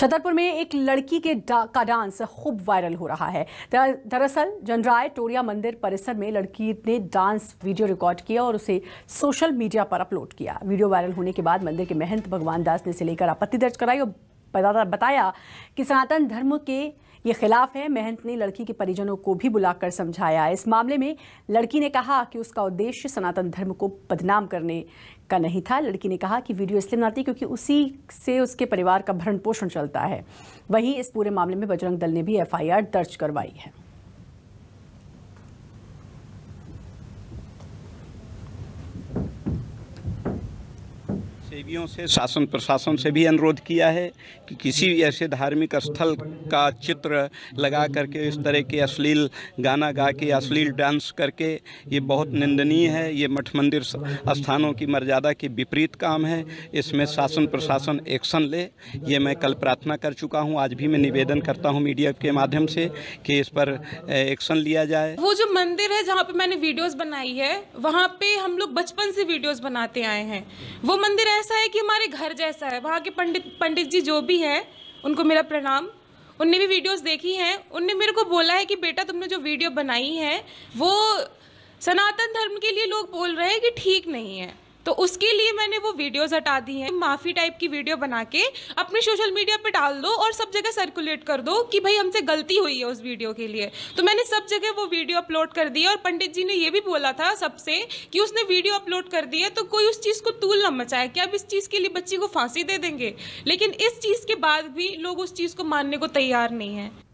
छतरपुर में एक लड़की के डा, का डांस खूब वायरल हो रहा है दरअसल जनराय टोरिया मंदिर परिसर में लड़की ने डांस वीडियो रिकॉर्ड किया और उसे सोशल मीडिया पर अपलोड किया वीडियो वायरल होने के बाद मंदिर के महंत भगवान दास ने इसे लेकर आपत्ति दर्ज कराई और बताया कि सनातन धर्म के ये खिलाफ है महंत ने लड़की के परिजनों को भी बुलाकर समझाया इस मामले में लड़की ने कहा कि उसका उद्देश्य सनातन धर्म को बदनाम करने का नहीं था लड़की ने कहा कि वीडियो इसलिए बनाती क्योंकि उसी से उसके परिवार का भरण पोषण चलता है वहीं इस पूरे मामले में बजरंग दल ने भी एफआईआर दर्ज करवाई है देवियों से शासन प्रशासन से भी अनुरोध किया है कि किसी भी ऐसे धार्मिक स्थल का चित्र लगा करके इस तरह के अश्लील गाना गा के अश्लील डांस करके ये बहुत निंदनीय है ये मठ मंदिर स्थानों की मर्यादा के विपरीत काम है इसमें शासन प्रशासन एक्शन ले ये मैं कल प्रार्थना कर चुका हूँ आज भी मैं निवेदन करता हूँ मीडिया के माध्यम से कि इस पर एक्शन लिया जाए वो जो मंदिर है जहाँ पे मैंने वीडियोज बनाई है वहाँ पे हम लोग बचपन से वीडियोज बनाते आए हैं वो मंदिर ऐसा ऐसा है कि हमारे घर जैसा है वहाँ के पंडित पंडित जी जो भी हैं उनको मेरा प्रणाम उनने भी वीडियोस देखी हैं उनने मेरे को बोला है कि बेटा तुमने जो वीडियो बनाई है वो सनातन धर्म के लिए लोग बोल रहे हैं कि ठीक नहीं है तो उसके लिए मैंने वो वीडियोज़ हटा दी हैं माफ़ी टाइप की वीडियो बना के अपने सोशल मीडिया पर डाल दो और सब जगह सर्कुलेट कर दो कि भाई हमसे गलती हुई है उस वीडियो के लिए तो मैंने सब जगह वो वीडियो अपलोड कर दी और पंडित जी ने ये भी बोला था सबसे कि उसने वीडियो अपलोड कर दी है तो कोई उस चीज़ को तूल ना मचाए कि अब इस चीज़ के लिए बच्ची को फांसी दे देंगे लेकिन इस चीज़ के बाद भी लोग उस चीज़ को मानने को तैयार नहीं है